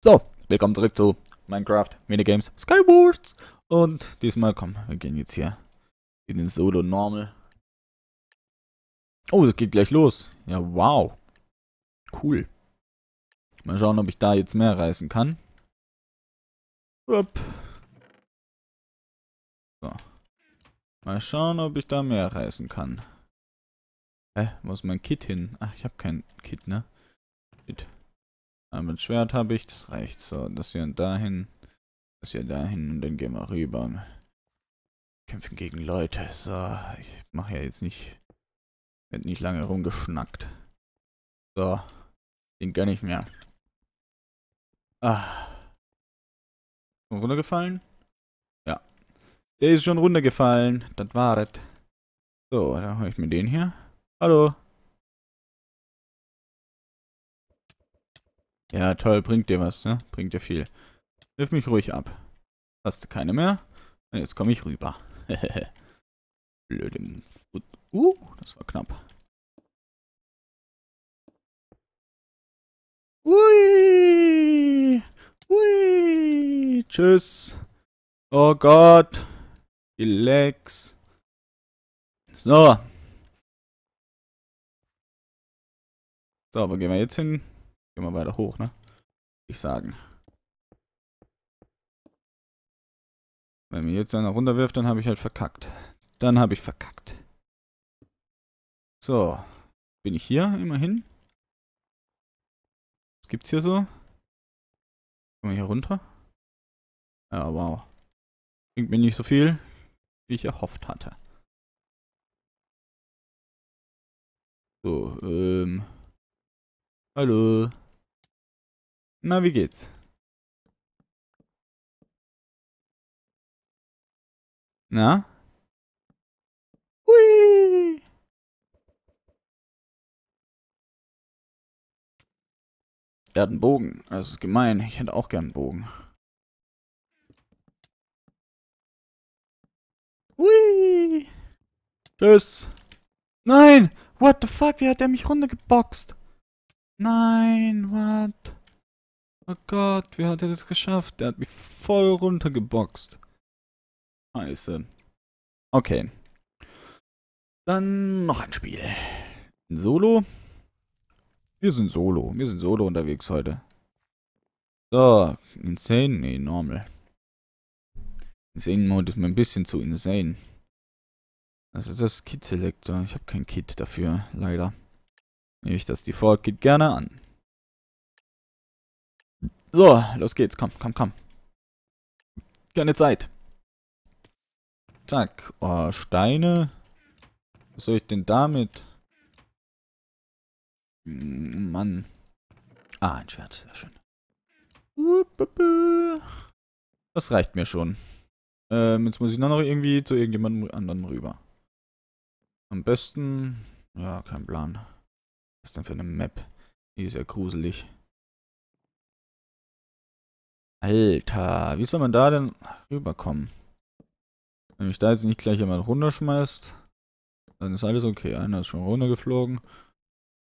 So, willkommen zurück zu Minecraft Minigames Skywars. Und diesmal, komm, wir gehen jetzt hier in den Solo Normal. Oh, das geht gleich los. Ja, wow. Cool. Mal schauen, ob ich da jetzt mehr reißen kann. Upp. So. Mal schauen, ob ich da mehr reißen kann. Hä, wo ist mein Kit hin? Ach, ich habe kein Kit, ne? Shit. Aber äh, ein Schwert habe ich, das reicht. So, das hier und dahin. Das hier dahin und dann gehen wir rüber. Kämpfen gegen Leute. So, ich mache ja jetzt nicht... Wird nicht lange rumgeschnackt. So, den gönne ich mir. Ah. Runtergefallen? Ja. Der ist schon runtergefallen. Das war das. So, dann hole ich mir den hier. Hallo. Ja, toll, bringt dir was, ne? Bringt dir viel. Hilf mich ruhig ab. Hast du keine mehr? Na, jetzt komme ich rüber. Blödem. Uh, das war knapp. Ui! Ui! Tschüss! Oh Gott! Relax! So! So, wo gehen wir jetzt hin? immer weiter hoch, ne? Ich sagen. Wenn mir jetzt einer runterwirft, dann habe ich halt verkackt. Dann habe ich verkackt. So. Bin ich hier immerhin? Was gibt's hier so? Kommen wir hier runter? Ja, wow. Bringt mir nicht so viel, wie ich erhofft hatte. So, ähm. Hallo. Na, wie geht's? Na? Hui! Er hat einen Bogen. Das ist gemein. Ich hätte auch gern einen Bogen. Hui! Tschüss! Nein! What the fuck? Wie hat er mich runtergeboxt? Nein, what? Oh Gott, wie hat er das geschafft? Der hat mich voll runtergeboxt. Scheiße. Okay. Dann noch ein Spiel. Ein Solo. Wir sind Solo. Wir sind Solo unterwegs heute. So, insane? Nee, normal. Insane Mode ist mir ein bisschen zu insane. Also das ist das Kit Selector. Ich habe kein Kit dafür, leider. Nehme ich das Default Kit gerne an. So, los geht's. Komm, komm, komm. Keine Zeit. Zack. Oh, Steine. Was soll ich denn damit? Hm, Mann. Ah, ein Schwert. Sehr schön. Das reicht mir schon. Ähm, jetzt muss ich nur noch irgendwie zu irgendjemandem anderen rüber. Am besten... Ja, kein Plan. Was ist denn für eine Map? Die ist ja gruselig. Alter, wie soll man da denn rüberkommen? Wenn mich da jetzt nicht gleich jemand runterschmeißt, dann ist alles okay. Einer ist schon runtergeflogen.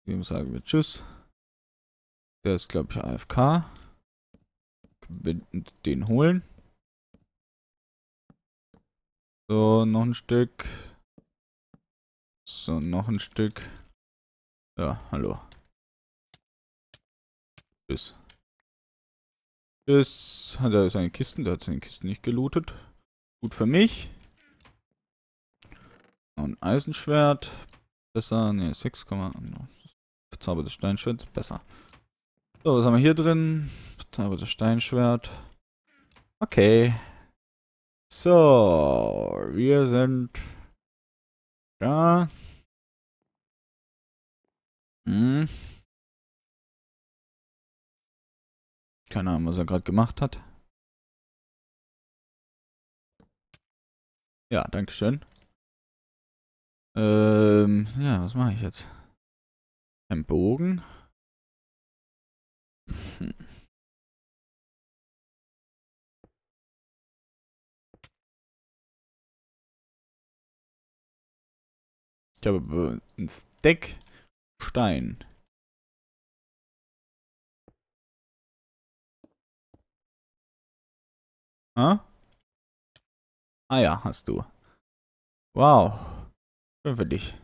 Dem sagen wir Tschüss. Der ist, glaube ich, AFK. Den holen. So, noch ein Stück. So, noch ein Stück. Ja, hallo. Tschüss. Ist, hat er seine Kisten? Der hat seine Kisten nicht gelootet. Gut für mich. Ein Eisenschwert. Besser. Ne, 6, verzaubertes Steinschwert. Besser. So, was haben wir hier drin? Verzaubertes Steinschwert. Okay. So, wir sind da. Hm. Keine Ahnung, was er gerade gemacht hat. Ja, dankeschön. Ähm, ja, was mache ich jetzt? Ein Bogen. Hm. Ich habe ein Stack Stein. Ha? Ah ja, hast du. Wow. Schön für dich.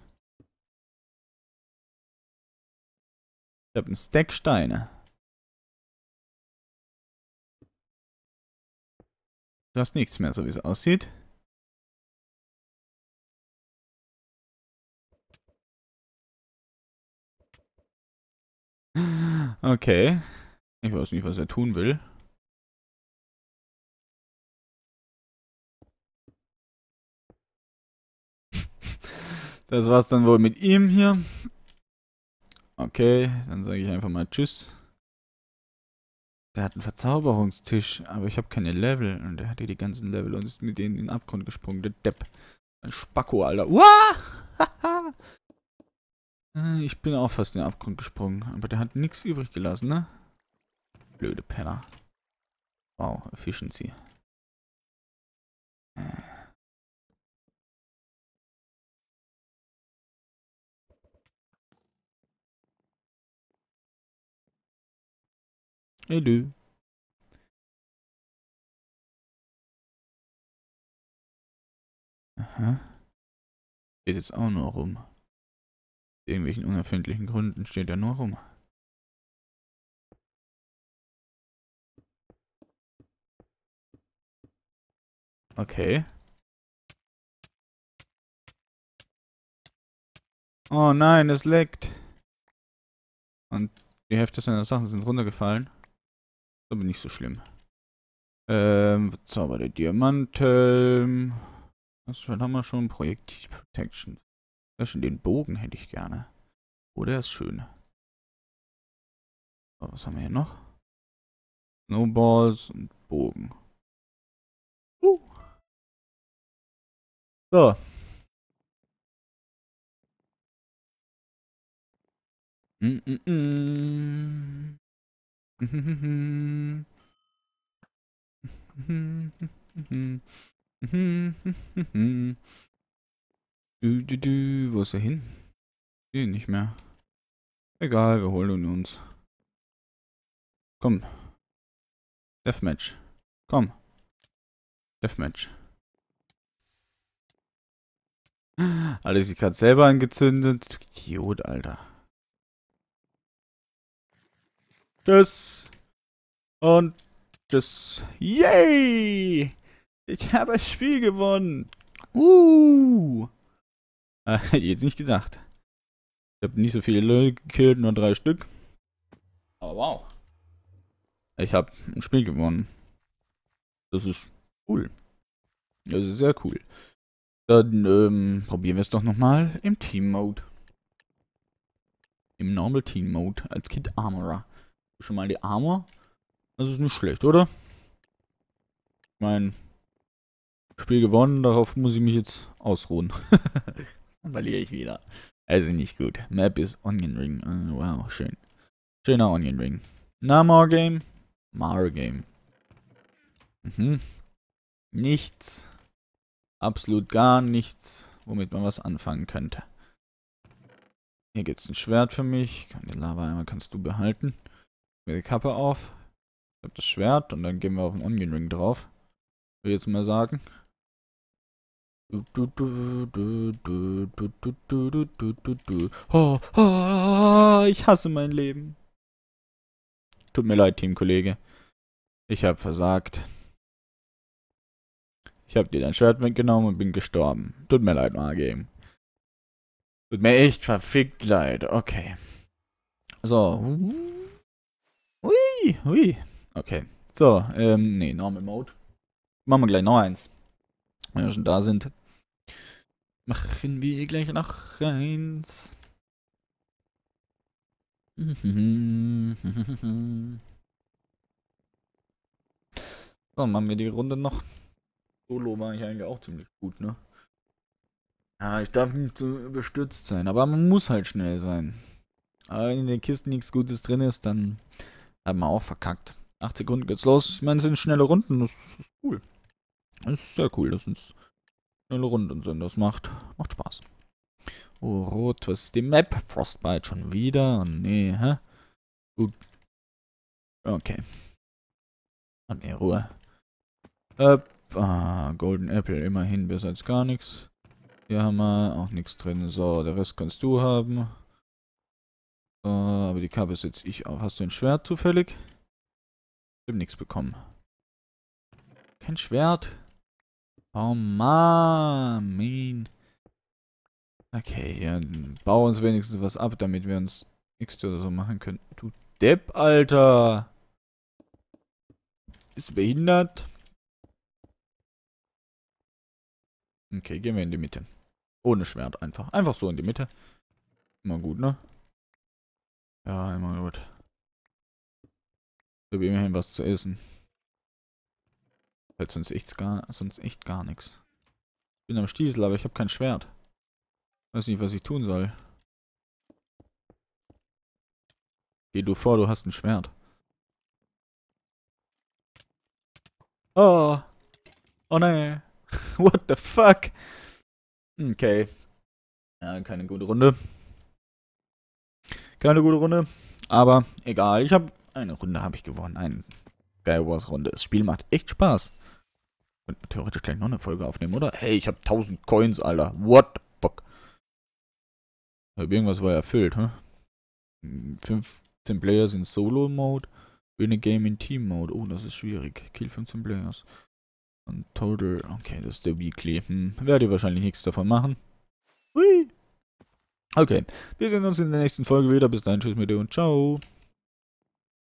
Ich habe einen Stack Steine. Du hast nichts mehr, so wie es aussieht. Okay. Ich weiß nicht, was er tun will. Das war's dann wohl mit ihm hier. Okay, dann sage ich einfach mal Tschüss. Der hat einen Verzauberungstisch, aber ich habe keine Level. Und der hat hier die ganzen Level und ist mit denen in den Abgrund gesprungen. Der Depp. Ein Spacko, Alter. Uah! Äh, ich bin auch fast in den Abgrund gesprungen. Aber der hat nichts übrig gelassen, ne? Blöde Penner. Wow, Efficiency. Äh. Hello. Aha. Steht jetzt auch nur rum. Aus irgendwelchen unerfindlichen Gründen steht er nur rum. Okay. Oh nein, es leckt. Und die Hälfte seiner Sachen sind runtergefallen. Aber nicht so schlimm. Ähm, Zauber der Diamanten. Was schon haben wir schon? Projektil Protection. Ja, schon den Bogen hätte ich gerne. Oh, der ist schön. So, oh, was haben wir hier noch? Snowballs und Bogen. Uh. So. Mm -mm -mm. Du, du, du, wo ist er hin? Nee, nicht mehr. Egal, wir holen uns. Komm. Deathmatch. Komm. Deathmatch. Alles sich gerade selber angezündet. Du Idiot, Alter. Tschüss. Und tschüss. Yay! Ich habe ein Spiel gewonnen. Uh. Äh, hätte ich jetzt nicht gedacht. Ich habe nicht so viele Leute gekillt, nur drei Stück. Aber wow. Ich habe ein Spiel gewonnen. Das ist cool. Das ist sehr cool. Dann ähm, probieren wir es doch nochmal im Team-Mode. Im Normal Team-Mode als Kid Armorer schon mal die Armor. Das ist nicht schlecht, oder? Ich mein Spiel gewonnen, darauf muss ich mich jetzt ausruhen. Dann verliere ich wieder. Also nicht gut. Map ist Onion Ring. Oh, wow, schön. Schöner Onion Ring. Na, More Game? More Game. Mhm. Nichts. Absolut gar nichts, womit man was anfangen könnte. Hier gibt es ein Schwert für mich. Den Lava-Eimer kannst du behalten mir die Kappe auf. Ich habe das Schwert und dann gehen wir auf den Onion Ring drauf. Will jetzt mal sagen. Oh, oh, ich hasse mein Leben. Tut mir leid, Teamkollege. Ich habe versagt. Ich habe dir dein Schwert mitgenommen und bin gestorben. Tut mir leid, Margame. Tut mir echt verfickt leid. Okay. So. Hui, hui. Okay. So, ähm, nee, Normal Mode. Machen wir gleich noch eins. Wenn wir schon da sind. Machen wir gleich noch eins. So, machen wir die Runde noch. Solo war ich eigentlich auch ziemlich gut, ne? Ja, ich darf nicht so überstürzt sein, aber man muss halt schnell sein. Aber wenn in den Kisten nichts Gutes drin ist, dann hat man auch verkackt. Acht Sekunden geht's los. Ich meine, es sind schnelle Runden. Das ist cool. Das ist sehr cool, dass es schnelle Runden sind. Das macht, macht Spaß. Oh, rot, was ist die Map? Frostbite schon wieder? Oh, nee, hä? Gut. Okay. Oh, nee, Ruhe. Äh, ah, Golden Apple, immerhin, besser als gar nichts. Hier haben wir auch nichts drin. So, der Rest kannst du haben. Äh, aber die Kappe setze ich auf. Hast du ein Schwert zufällig? Ich habe nichts bekommen. Kein Schwert. Oh Mann. Okay, ja, bau uns wenigstens was ab, damit wir uns nichts oder so machen können. Du Depp, Alter. Bist du behindert? Okay, gehen wir in die Mitte. Ohne Schwert einfach. Einfach so in die Mitte. Immer gut, ne? Ja, immer gut. Ich habe immerhin was zu essen. Halt sonst echt gar, sonst echt gar nichts. Bin am Stiesel, aber ich habe kein Schwert. Weiß nicht, was ich tun soll. Geh du vor, du hast ein Schwert. Oh. Oh nein. What the fuck? Okay. Ja, keine gute Runde. Keine gute Runde, aber egal. Ich habe eine Runde habe ich gewonnen. Eine Guy Wars Runde. Das Spiel macht echt Spaß. Könnten theoretisch gleich noch eine Folge aufnehmen, oder? Hey, ich habe 1000 Coins, Alter. What the fuck? Irgendwas war erfüllt, hä? Hm? 15 Players in Solo-Mode, Win a Game in Team-Mode. Oh, das ist schwierig. Kill 15 Players. Und Total, okay, das ist der Weekly. Hm, werde ich wahrscheinlich nichts davon machen. Hui! Okay, wir sehen uns in der nächsten Folge wieder. Bis dahin, tschüss mit dir und ciao.